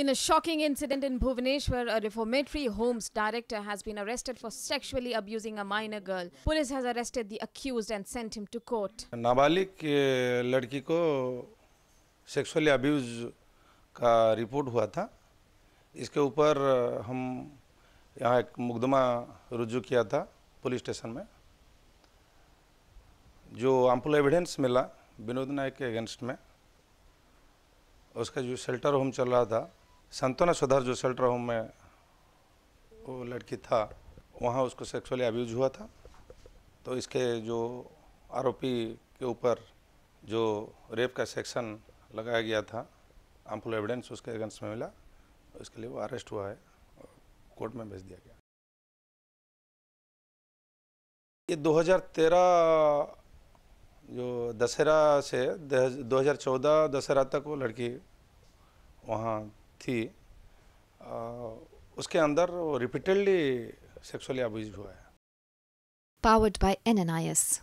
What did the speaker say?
In a shocking incident in Bhubaneswar, a reformatory homes director has been arrested for sexually abusing a minor girl. Police has arrested the accused and sent him to court. नाबालिग लड़की को sexually abuse का report हुआ था इसके ऊपर हम यहाँ एक मुकदमा रुजू किया था पुलिस स्टेशन में जो आम्पुल एविडेंस मिला विनोद नायक के अगेंस्ट में उसका जो शेल्टर होम चल रहा था संतोना सुधार जो शेल्टर होम में वो लड़की था वहाँ उसको सेक्सुअली अब्यूज हुआ था तो इसके जो आरोपी के ऊपर जो रेप का सेक्शन लगाया गया था आमफुल एविडेंस उसके अगेंस्ट में मिला उसके तो लिए वो अरेस्ट हुआ है कोर्ट में भेज दिया गया ये 2013 जो दशहरा से 2014 दशहरा तक वो लड़की वहाँ थी आ, उसके अंदर वो रिपीटेडली सेक्सुअली अब्यूज हुआ है पावर्ड बाय एनएनआईएस